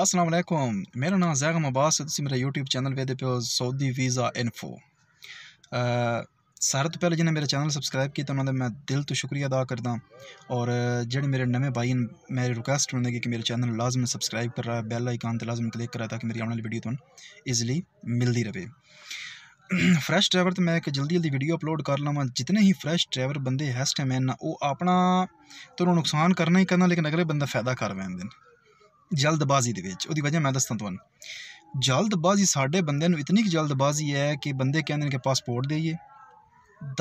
असलम मेरा नाम जैगम अब्बास है मेरा यूट्यूब चैनल वेदे पे हो सऊदी वीज़ा इनफो सारे तो पहले जिन्हें मेरा चैनल सबसक्राइब किया उन्होंने मैं दिल तो शुक्रिया अदा करदा और जेह्ड़े मेरे नमें भाई न मेरी रिक्वेस्ट उन्होंने कि मेरे चैनल लाजम सबसक्राइब करा बैल आइकान तो लाजम क्लिक करा ताकि मेरी आने वाली वीडियो तुम ईजली मिलती रहे फ्रैश ड्राइवर तो मैं एक जल्दी जल्दी वीडियो अपलोड कर लवां जितने ही फ्रैश ड्राइवर बंदे इस टाइम हैं ना वो अपना तो नुकसान करना ही करना लेकिन अगले बंदा फायदा कर पैंदे ਜਲਦਬਾਜ਼ੀ ਦੇ ਵਿੱਚ ਉਹਦੀ ਵਜ੍ਹਾ ਮੈਂ ਦੱਸਦਾ ਤੁਹਾਨੂੰ ਜਲਦਬਾਜ਼ੀ ਸਾਡੇ ਬੰਦੇ ਨੂੰ ਇਤਨੀ ਕਿ ਜਲਦਬਾਜ਼ੀ ਹੈ ਕਿ ਬੰਦੇ ਕਹਿੰਦੇ ਨੇ ਕਿ ਪਾਸਪੋਰਟ ਦੇਈਏ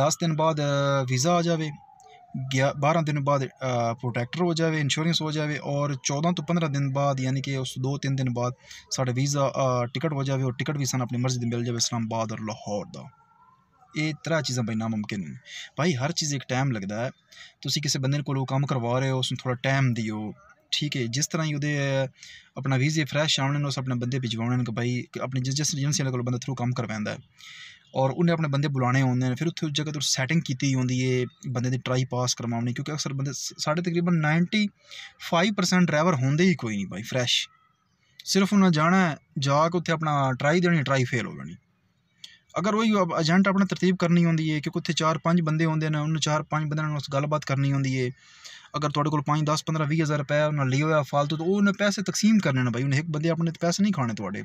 10 ਦਿਨ ਬਾਅਦ ਵੀਜ਼ਾ ਆ ਜਾਵੇ 12 दिन बाद प्रोटेक्टर हो जाए इंश्योरेंस हो जाए और 14 तो 15 दिन बाद यानी कि उस दो तीन दिन बाद साढ़े वीज़ा टिकट हो जाए और टिकट भी सन अपनी मर्जी मिल जाए इस्लामाबाद और लाहौर का ਇਹ ਤਰ੍ਹਾਂ ਚੀਜ਼ਾਂ ਬਈ ਨਾਮੁਮਕਿਨ ਨੇ ਭਾਈ ਹਰ ਚੀਜ਼ ਇੱਕ ਟਾਈਮ ਲੱਗਦਾ ਹੈ ਤੁਸੀਂ ਕਿਸੇ ਬੰਦੇ ਕੋਲੋਂ ਕੰਮ ਕਰਵਾ ਰਹੇ ਹੋ ਉਸ ਨੂੰ ਥੋੜਾ ਟਾਈਮ ਦਿਓ ਠੀਕ ਹੈ ਜਿਸ ਤਰ੍ਹਾਂ ਹੀ ਉਹਦੇ ਆਪਣਾ ਵੀਜ਼ੇ ਫਰੈਸ਼ ਆਉਣ ਨੂੰ ਉਸ ਆਪਣੇ ਬੰਦੇ ਭਿਜਵਾਉਣੇ ਨੇ ਕਿ ਭਾਈ ਆਪਣੇ ਜਿਸ ਜਿਸ ਏਜੰਸੀ ਨਾਲ ਕੋਲ ਬੰਦਾ ਥਰੂ ਕੰਮ ਕਰਵਾਉਂਦਾ ਹੈ ਔਰ ਉਹਨੇ ਆਪਣੇ ਬੰਦੇ ਬੁਲਾਣੇ ਹੁੰਦੇ ਨੇ ਫਿਰ ਉੱਥੇ ਉਸ ਜਗ੍ਹਾ ਤੇ ਸੈਟਿੰਗ ਕੀਤੀ ਹੁੰਦੀ ਹੈ ਬੰਦੇ ਦੇ ਟਰਾਈ ਪਾਸ ਕਰਵਾਉਣੇ ਕਿਉਂਕਿ ਅਕਸਰ ਬੰਦੇ ਸਾਡੇ ਤਕਰੀਬਨ 95% ਡਰਾਈਵਰ ਹੁੰਦੇ ਹੀ ਕੋਈ ਨਹੀਂ ਭਾਈ ਫਰੈਸ਼ ਸਿਰਫ ਉਹਨਾਂ ਜਾਣਾ ਜਾ ਕੇ ਉੱਥੇ ਆਪਣਾ ਟਰਾਈ ਦੇਣੀ ਟਰਾਈ ਫੇਲ ਹੋ ਜਾਣੀ ਅਗਰ ਉਹ ਏਜੰਟ ਆਪਣਾ ਤਰਤੀਬ ਕਰਨੀ ਹੁੰਦੀ ਹੈ ਕਿ ਉੱਥੇ 4-5 ਬੰਦੇ ਹੁੰਦੇ ਨੇ ਉਹਨੂੰ 4-5 ਬੰਦਿਆਂ ਨਾਲ ਉਸ ਗੱਲਬਾਤ ਕਰਨੀ ਹੁੰਦੀ ਹੈ ਅਗਰ ਤੁਹਾਡੇ ਕੋਲ 5 10 15 20000 ਰੁਪਏ ਉਹਨਾਂ ਲਈ ਹੋਇਆ ਫालतू ਤਾਂ ਉਹਨੇ ਪੈਸੇ ਤਕਸੀਮ ਕਰਨੇ ਨੇ ਭਾਈ ਉਹਨੇ ਇੱਕ ਬੰਦੇ ਆਪਣੇ ਪੈਸੇ ਨਹੀਂ ਖਾਣੇ ਤੁਹਾਡੇ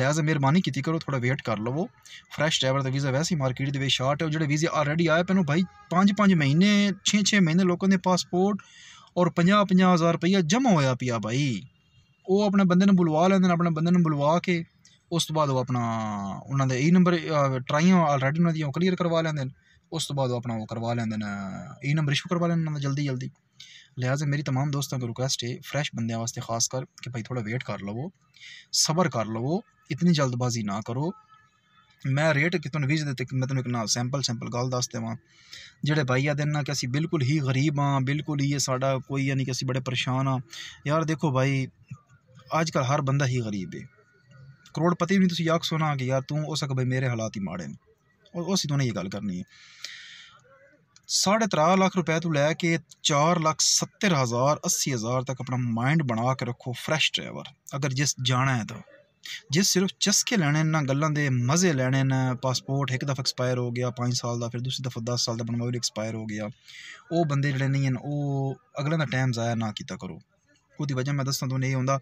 ਲਿਹਾਜ਼ਾ ਮਿਹਰਬਾਨੀ ਕੀਤੀ ਕਰੋ ਥੋੜਾ ਵੇਟ ਕਰ ਲਵੋ ਫਰੈਸ਼ ਡਰਾਈਵਰ ਦਾ ਵੀਜ਼ਾ ਵੈਸੇ ਮਾਰਕੀਟ ਦੇ ਵਿੱਚ ਸ਼ਾਰਟ ਹੈ ਜਿਹੜੇ ਵੀਜ਼ੇ ਆਲਰੇਡੀ ਆਏ ਪੈਨੂੰ ਭਾਈ 5-5 ਮਹੀਨੇ 6-6 ਮਹੀਨੇ ਲੋਕਾਂ ਦੇ ਪਾਸਪੋਰਟ ਔਰ 50-50 ਹਜ਼ਾਰ ਰੁਪਈਆ ਜਮ੍ਹਾਂ ਹੋਇਆ ਪਿਆ ਭਾਈ ਉਹ ਆਪਣੇ ਬੰਦੇ ਨੂੰ ਬੁਲਵਾ ਲੈਂਦੇ ਨੇ ਆਪਣੇ ਬੰਦੇ ਨੂੰ ਬੁਲਵਾ ਕੇ उस तो बाद ਉਹ ਆਪਣਾ ਉਹਨਾਂ ਦੇ ਈ ਨੰਬਰ ਟਰਾਈਆਂ ਆਲਰੇਡੀ ਉਹਨਾਂ ਦੀਆਂ ਕਲੀਅਰ ਕਰਵਾ ਲੈਂਦੇ ਨੇ ਉਸ ਤੋਂ ਬਾਅਦ ਉਹ ਆਪਣਾ ਉਹ ਕਰਵਾ ਲੈਂਦੇ ਨੇ ਈ ਨੰਬਰ ਇਸ਼ੂ लिहाजा मेरी तमाम दोस्तों को रिक्वेस्ट है फ्रैश बंद वास्ते खास कर कि भाई थोड़ा वेट कर लवो सबर कर लवो इतनी जल्दबाजी ना करो मैं रेट कि तुम वीज देते मैं तुम ना सैंपल सैंपल गल दस देव जे भाई आते ना कि असी बिल्कुल ही गरीब हाँ बिल्कुल ही साड़ा कोई यानी कि असी बड़े परेशान हाँ यार देखो भाई अजक हर बंदा ही गरीब है करोड़पति भी नहीं आख सुना कि यार तू हो सक भाई मेरे हालात ही माड़े और उसी तुमने ये गल करनी है साढ़े त्रा लख रुपए तू लैके चार लख सत्तर हज़ार अस्सी हज़ार तक अपना माइंड बना के रखो फ्रैश ड्रैवर अगर जिस जाना है तो जिस सिर्फ चस्के लैने गलों के मज़े लैने न पासपोर्ट एक दफ़ा एक्सपायर हो गया पाँच साल का फिर दूसरी दफा दस साल का बनवा एक्सपायर हो गया वो बंदे जड़े नहीं अगले का टाइम ज़ाया ना किता करो टैक्को दी वजह मैं दसा तुसें एह् होंदा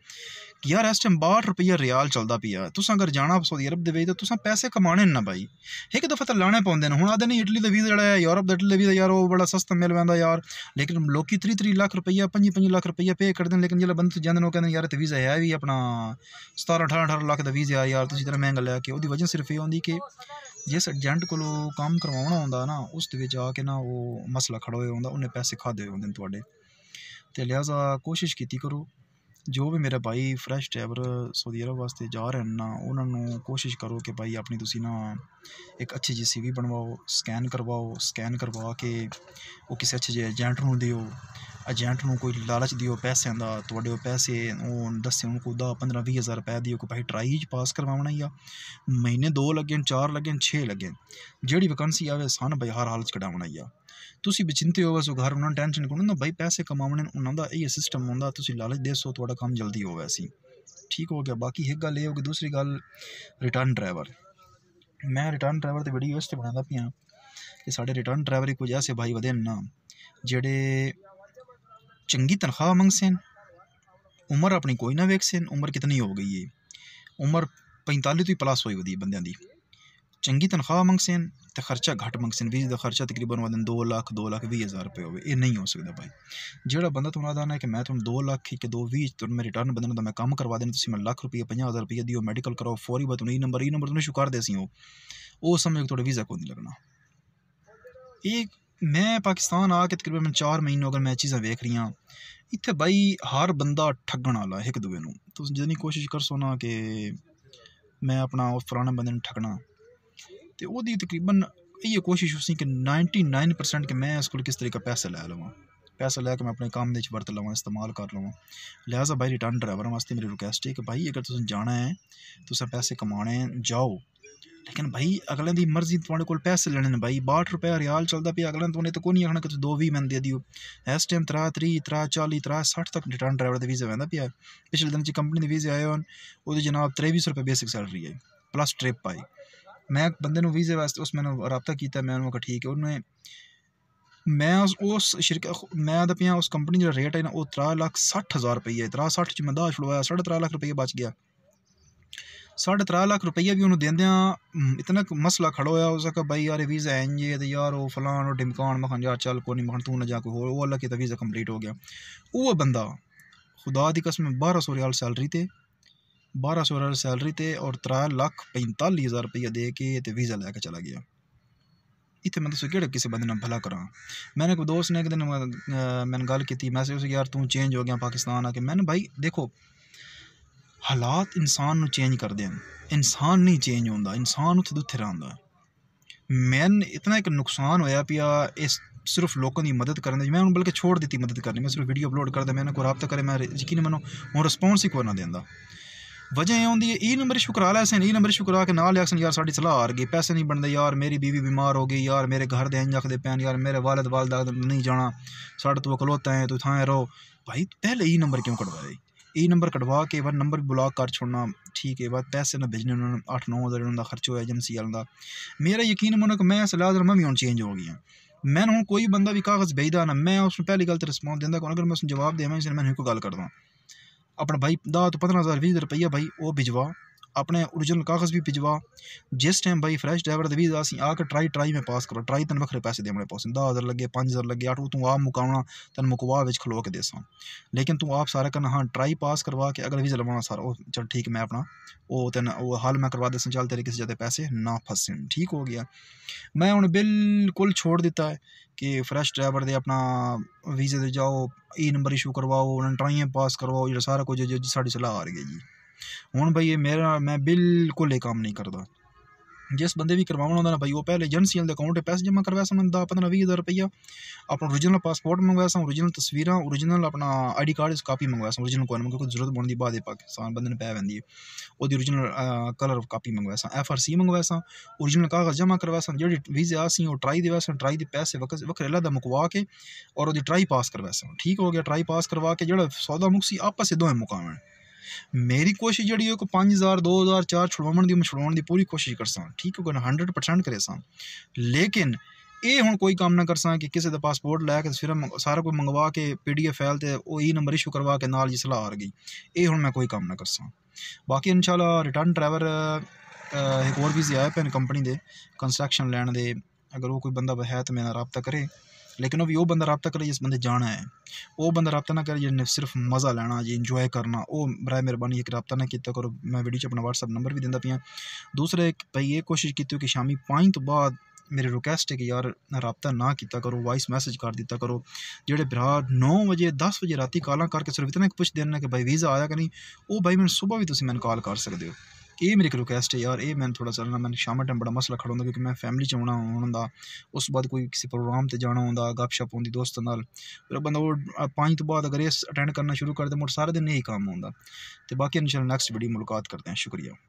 कि यार इस टाइम बाह्ठ रुपया रियाल चलता पेआ तुसें अगर जाना सऊदी अरब दे बिच ते तुसें पैसे कमाने ना भाई एक दफा तो लाने पौंदे न हून आखदे नी इटली दा वीज़ा जेह्ड़ा ऐ यूरोप का इटली दा वीज़ा यार वो बड़ा सस्ता मिल पैंदा यार लेकिन लोग त्री त्रीह् लख रुपया पं'जी पं'जी लख रुपया पे करते हैं लेकिन जल्द बंद जंदे न ओह् यार ते वीज़ा ऐ बी अपना सतारां अठारह अठारह लक्ख का वीज़ा यार तुस इतना मैंह्गा लै के वजह सिर्फ यह होंदी कि जिस एजेंट को काम करवाना होंदा ना उस बिच्च जाके ना वो मसला खड़ा होए दा होंदा पैसे खाद्धे दे होंदे न थुआढ़े ਤੇ ਲਿਆਜ਼ਾ ਕੋਸ਼ਿਸ਼ ਕੀਤੀ ਕਰੋ ਜੋ ਵੀ ਮੇਰਾ ਭਾਈ ਫਰੈਸ਼ ਡਰਾਈਵਰ ਸਾਊਦੀ ਅਰਬ ਵਾਸਤੇ ਜਾ ਰਹੇ ਨਾ ਉਹਨਾਂ ਨੂੰ ਕੋਸ਼ਿਸ਼ ਕਰੋ ਕਿ ਭਾਈ ਆਪਣੀ ਤੁਸੀਂ ਨਾ ਇੱਕ ਅੱਛੀ ਜੀ ਸੀਵੀ ਬਣਵਾਓ ਸਕੈਨ ਕਰਵਾਓ ਸਕੈਨ ਕਰਵਾ ਕੇ ਉਹ ਕਿਸੇ ਅੱਛੇ ਜਿਹੇ ਏਜੰਟ ਨੂੰ ਦਿਓ ਏਜੰਟ ਨੂੰ ਕੋਈ ਲਾਲਚ ਦਿਓ ਪੈਸਿਆਂ ਦਾ ਤੁਹਾਡੇ ਉਹ ਪੈਸੇ ਉਹ ਦੱਸੇ ਉਹਨੂੰ ਦਾ 15 ਹਜ਼ਾਰ ਰੁਪਏ ਦਿਓ ਕਿ ਭਾਈ ਟਰਾਈ ਚ ਪਾਸ ਕਰਵਾਉਣਾ ਹੀ ਆ ਮਹੀਨੇ 2 ਲੱਗੇ 4 ਲੱਗੇ 6 ਲੱਗੇ ਜਿਹੜੀ ਵੈਕੈਂਸੀ ਆਵੇ ਸਨ ਬਈ ਹਰ ਚ ਕਢਾਉਣਾ ਹੀ ਆ ਤੁਸੀਂ ਬਚਿੰਤੇ ਹੋ ਬਸ ਉਹ ਘਰ ਉਹਨਾਂ ਟੈਨਸ਼ਨ ਕੋਣ ਨਾ ਬਾਈ ਪੈਸੇ ਕਮਾਉਣੇ ਉਹਨਾਂ ਦਾ ਇਹ ਸਿਸਟਮ ਹੁੰਦਾ ਤੁਸੀਂ ਲਾਲਚ ਦੇ ਸੋ ਤੁਹਾਡਾ ਕੰਮ ਜਲਦੀ ਹੋਵੇ ਸੀ ਠੀਕ ਹੋ ਗਿਆ ਬਾਕੀ ਇੱਕ ਗੱਲ ਇਹ ਹੋ ਗਈ ਦੂਸਰੀ ਗੱਲ ਰਿਟਰਨ ਡਰਾਈਵਰ ਮੈਂ ਰਿਟਰਨ ਡਰਾਈਵਰ ਤੇ ਵੀਡੀਓ ਇਸ ਬਣਾਉਂਦਾ ਪਿਆ ਕਿ ਸਾਡੇ ਰਿਟਰਨ ਡਰਾਈਵਰ ਹੀ ਕੁਝ ਐਸੇ ਭਾਈ ਵਧੇ ਨਾ ਜਿਹੜੇ ਚੰਗੀ ਤਨਖਾਹ ਮੰਗਸੇ ਉਮਰ ਆਪਣੀ ਕੋਈ ਨਾ ਵੇਖਸੇ ਉਮਰ ਕਿਤਨੀ ਹੋ ਗਈ ਏ ਉਮਰ 45 ਤੋਂ ਹੀ ਪਲੱਸ ਹੋਈ ਵਧੀ ਬੰਦਿਆਂ ਦੀ चंगी तनख्वाह मंगसन तो खर्चा घट मंग मंगसन वीज का खर्चा तकरीबन वदन दो लख दो लक्ख भी हज़ार रुपये हो एह् नहीं हो सकता भाई जेह्ड़ा बंदा थोड़ा आखना कि मैं तुम दो लख एक दो भी मैं रिटर्न बंदे तो मैं कम्म करवा देना मैं लख रुपये पंजा हज़ार रुपया दियो मैडिकल कराओ फौरी बात तुम नंबर ई नंबर तुम्हें शुकार दे सी ओह् समझो थोड़ा वीज़ा को नहीं लगना एह् मैं पाकिस्तान आ के तकरीबन चार महीनों अगर मैं चीज़ा वेख रही आं इत्थें भाई हर बंदा ठगन वाला एक दुए तुम जितनी कोशिश कर सो ना कि मैं अपना उस पुराने बंदे ठगना ਤੇ ਉਹਦੀ ਤਕਰੀਬਨ ਇਹ ਕੋਸ਼ਿਸ਼ ਉਸੀ ਕਿ 99% कि मैं इसको किस तरीके का ਪੈਸੇ ले ਲਵਾਂ पैसा लै मैं अपने काम में वरत लवान इस्तेमाल कर लवान लिहाजा भाई रिटर्न ड्राइवर वास्ते मेरी रिक्वेस्ट है कि भाई अगर तुम जाना है तुस पैसे कमाने जाओ लेकिन भाई अगले की मर्जी थोड़े को पैसे लेने भाई बाट रुपया रियाल चलता पे अगले तुमने तो को नहीं आखना कि तुम दो भी मैंने दे दियो इस टाइम त्रा त्री त्रा चाली त्रा सठ तक रिटर्न ड्राइवर का वीज़ा वह पिछले दिन कंपनी के वीज़े आए हैं वो जनाब त्रेवी सौ रुपये बेसिक सैलरी आई प्लस ट्रिप आई मैं बंद वीज़े वास्ते उस मैंने रबता किया मैं उन्होंने ठीक है उन्हें मैं उस उस शिरक मैं पाया उस कंपनी जो रेट है ना वो त्रा लख सठ हज़ार रुपये त्रा सठ मैं दाह छुड़वाया साढ़े त्रा लख रुपये बच गया साढ़े त्रा लख रुपया भी उन्होंने देंद्या हम्म, इतना मसला खड़ा होया उस बई यार वीज़ा है जे तो यार वो फलान और डिमकान मखान यार चल को नहीं मखान तू ना जा कोई हो अल कि वीज़ा कंप्लीट हो गया वह बंदा खुदा की कसम बारह सौ रियाल सैलरी बारह सौ डॉलर सैलरी ते और त्रै लख पंजताली हज़ार रुपया दे के ते वीज़ा लैके चला गया इतने मैं दस्सो केह्ड़े किसे ने भला करा मैंने एक दोस्त ने एक दिन मैंने गल की में उसी यार तू चेंज हो गया पाकिस्तान आके मैंने भाई देखो हालात इंसान नू चेंज करदे न इंसान नहीं चेंज होता इंसान उत्थै उत्थै रौंह्दा मैन इतना एक नुकसान होया पिया इस सिर्फ लोगों की मदद करने मैं उन्हें बल्कि छोड़ दी मदद करनी मैं सिर्फ वीडियो अपलोड करता मैंने को रबता करे मैं यकीन मैंने हूँ रिस्पांस ही कोई ना देंदा वजह एह् होंगी एह् नंबर शुक्रा आह्ला असें नंबर शुक्रा के ना लिया यार साढ़ी सलाह् हार गई पैसे नहीं बनदे यार मेरी बीवी बीमार हो गई यार मेरे घर दें आखते पैन यार मेरे वालद वालदा नहीं जाना साढ़े तू अकलौता है तू थाएं रहो भाई पहले ई नंबर क्यों कटवाए ई नंबर कटवा के बाद नंबर ब्लॉक कर छोड़ना ठीक है बाद पैसे ना भेजने उन्होंने अठ नौ हज़ार उन्होंने खर्च हो एजेंसी आल का मेरा यकीन मनो कि मैं सलाह मैं भी हूँ चेंज हो गई मैंने हूँ कोई बंदा भी कागज़ भेजदा ना मैं उसमें पहली गलत रिस्पांस दिंदा अगर मैं उस जवाब देवां मैं एक गल करदा ਆਪਣਾ ਬਾਈ ਦਾ ਤੋਂ 15000 20000 ਰੁਪਈਆ ਬਾਈ ਉਹ ਭਿਜਵਾ अपने ओरिजिनल कागज़ भी भिजवा जिस टाइम भाई फ्रैश ड्राइवर का वीजा अं आकर ट्राई ट्राई में पास करो ट्राई तन बखरे पैसे देने पौसन दस हज़ार लगे पंज हज़ार लगे अठ तू आप मुकावना तन मुकवा बिच खलो के देसा लेकिन तू आप सारा करना हाँ ट्राई पास करवा के अगर वीज़ा लगवाना सारा चल ठीक मैं अपना वो तेन वो हाल मैं करवा देसन चल तेरे किसी ज़्यादा पैसे ना फंसें ठीक हो गया मैं हूँ बिल्कुल छोड़ दिता है कि फ्रैश ड्राइवर दे अपना वीज़े दे जाओ ई नंबर इशू करवाओ उन्हें ट्राइयां पास करवाओ जो सारा कुछ साढ़ी सलाह आ रही है जी हूँ भाई ये मेरे नाल में बिल्कुल एह् काम नहीं करता जिस बंद भी करवा होंदा ना भाई वो पहले एजेंसी के अकाउंट पैसे जमा करवाए समझ दस पंद्रह भी हज़ार रुपया अपना ओरिजिनल पासपोर्ट मंगवाया ओरिजिनल तस्वीर ओरिजिनल अपना आई डी कार्ड कापी मंगवाया ओरिजिनल कापी क्योंकि जरूरत बनती बाद पाकिस्तान बंद ने पै पैंदी है ओरिजिनल कलर कापी मंगवाया एफ आर सी मंगवाया ओरिजिनल कागज जमा करवाया जेह्ड़ी वीजा असें ओह् ट्राई सर ट्राई के पैसे बक्खरे अलग मुकवा के और ट्राई पास करवाया ठीक हो गया ट्राई पास करवा के जो सौदा से आपस दोएं मुकाम ਮੇਰੀ ਕੋਸ਼ਿਸ਼ ਜਿਹੜੀ ਹੈ ਕਿ 5000 2000 4 ਛੁਡਵਾਉਣ ਦੀ ਮੈਂ ਦੀ ਪੂਰੀ ਕੋਸ਼ਿਸ਼ ਕਰਸਾਂ ਠੀਕ ਹੋ ਕੋਈ 100% ਕਰੇ ਸਾਂ ਲੇਕਿਨ ਇਹ ਹੁਣ ਕੋਈ ਕੰਮ ਨਾ ਕਰਸਾਂ ਕਿ ਕਿਸੇ ਦਾ ਪਾਸਪੋਰਟ ਲੈ ਕੇ ਸਿਰਮ ਸਾਰਾ ਕੋਈ ਮੰਗਵਾ ਕੇ ਪੀਡੀਐਫ ਫਾਈਲ ਤੇ ਉਹ ਹੀ ਨੰਬਰ ਇਸ਼ੂ ਕਰਵਾ ਕੇ ਨਾਲ ਜੀ ਸਲਾਹ ਆ ਗਈ ਇਹ ਹੁਣ ਮੈਂ ਕੋਈ ਕੰਮ ਨਾ ਕਰਸਾਂ ਬਾਕੀ ਇਨਸ਼ਾਅੱਲਾ ਰਿਟਰਨ ਡਰਾਈਵਰ ਇੱਕ ਹੋਰ ਵੀਜ਼ੇ ਆਇਆ ਪੈਨ ਕੰਪਨੀ ਦੇ ਕੰਸਟਰਕਸ਼ਨ ਲੈਣ ਦੇ ਅਗਰ ਉਹ ਕੋਈ ਬੰਦਾ ਹੈ ਤਾਂ ਮੇਰੇ ਨਾਲ رابطہ ਕਰੇ लेकिन ओह् बी बंद बंदा राबता करै जिस बंदे जाना है ओह् बंद राबता ना करे जिन्नै सिर्फ मज़ा लैना जी इंजाय करना ओह् बराए मेहरबानी एक राबता ने कीता करो मैं वीडियो अपना व्हाट्सऐप नंबर भी दिता पेआं दूसरे भाई एह् कोशिश की कि शामीं पंज तो बाद मेरी रिक्वेस्ट है कि यार राबता ना किया करो वॉइस मैसेज कर दिता करो जेह्ड़े भ्राऽ नौ बजे दस बजे राती कालां करके सिर्फ इतना पुच्छदे न कि भाई वीज़ा आया कि नहीं ओह् भाई मैं सुबह भी तुस मैनू कॉल कर सकदे ओ ਇਹ ਮੇਰੀ ਇੱਕ ਰਿਕੁਐਸਟ ਹੈ ਯਾਰ ਇਹ ਮੈਂ ਥੋੜਾ ਚੱਲਣਾ ਮੈਂ ਸ਼ਾਮਾਂ ਟਾਈਮ ਬੜਾ ਮਸਲਾ ਖੜਾ ਹੁੰਦਾ ਕਿਉਂਕਿ ਮੈਂ ਫੈਮਿਲੀ ਚ ਆਉਣਾ ਹੁੰਦਾ ਉਸ ਤੋਂ ਬਾਅਦ ਕੋਈ ਕਿਸੇ ਪ੍ਰੋਗਰਾਮ ਤੇ ਜਾਣਾ ਹੁੰਦਾ ਗੱਪਸ਼ਪ ਹੁੰਦੀ ਦੋਸਤਾਂ ਨਾਲ ਫਿਰ ਬੰਦਾ ਉਹ ਪੰਜ ਤੋਂ ਬਾਅਦ ਅਗਰ ਇਹ ਅਟੈਂਡ ਕਰਨਾ ਸ਼ੁਰੂ ਕਰ ਦੇ ਮੋੜ ਸਾਰਾ ਦਿਨ ਇਹੀ ਕੰਮ ਹੁੰਦਾ ਤੇ ਬਾਕੀ ਇਨਸ਼ਾਅੱਲਾ ਨੈਕਸਟ ਵੀਡੀਓ ਮੁਲਾਕਾਤ करते हैं शुक्रिया